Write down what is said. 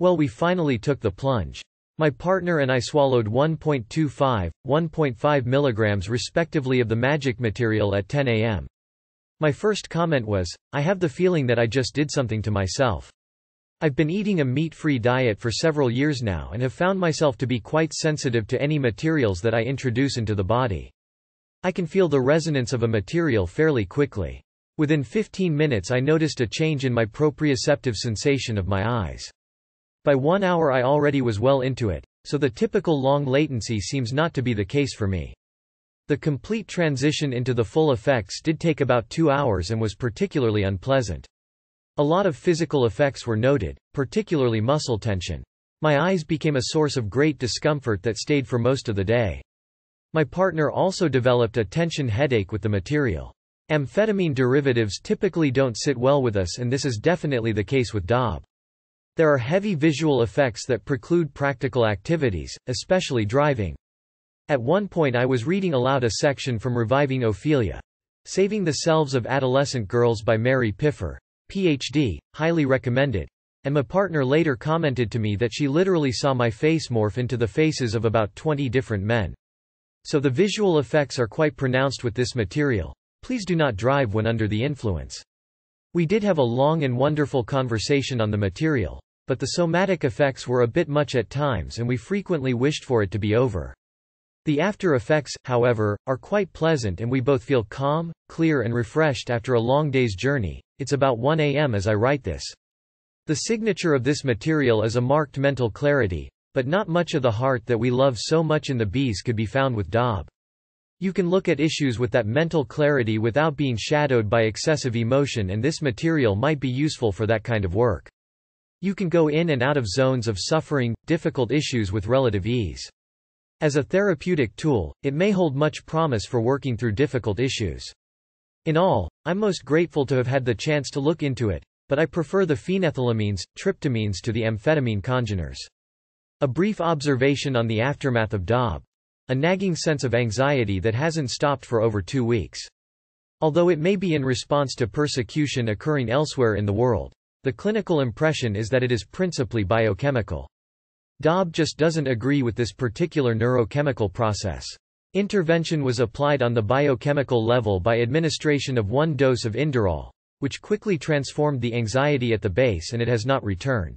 Well we finally took the plunge. My partner and I swallowed 1.25, 1.5 milligrams respectively of the magic material at 10 a.m. My first comment was, I have the feeling that I just did something to myself. I've been eating a meat-free diet for several years now and have found myself to be quite sensitive to any materials that I introduce into the body. I can feel the resonance of a material fairly quickly. Within 15 minutes I noticed a change in my proprioceptive sensation of my eyes. By one hour I already was well into it, so the typical long latency seems not to be the case for me. The complete transition into the full effects did take about two hours and was particularly unpleasant. A lot of physical effects were noted, particularly muscle tension. My eyes became a source of great discomfort that stayed for most of the day. My partner also developed a tension headache with the material. Amphetamine derivatives typically don't sit well with us and this is definitely the case with DOB. There are heavy visual effects that preclude practical activities, especially driving. At one point I was reading aloud a section from Reviving Ophelia. Saving the Selves of Adolescent Girls by Mary Piffer. PhD, highly recommended. And my partner later commented to me that she literally saw my face morph into the faces of about 20 different men. So the visual effects are quite pronounced with this material. Please do not drive when under the influence. We did have a long and wonderful conversation on the material but the somatic effects were a bit much at times and we frequently wished for it to be over. The after effects, however, are quite pleasant and we both feel calm, clear and refreshed after a long day's journey. It's about 1 a.m. as I write this. The signature of this material is a marked mental clarity, but not much of the heart that we love so much in the bees could be found with Dob. You can look at issues with that mental clarity without being shadowed by excessive emotion and this material might be useful for that kind of work. You can go in and out of zones of suffering, difficult issues with relative ease. As a therapeutic tool, it may hold much promise for working through difficult issues. In all, I'm most grateful to have had the chance to look into it, but I prefer the phenethylamines, tryptamines to the amphetamine congeners. A brief observation on the aftermath of DOB. A nagging sense of anxiety that hasn't stopped for over two weeks. Although it may be in response to persecution occurring elsewhere in the world. The clinical impression is that it is principally biochemical. Dobb just doesn't agree with this particular neurochemical process. Intervention was applied on the biochemical level by administration of one dose of Inderol, which quickly transformed the anxiety at the base and it has not returned.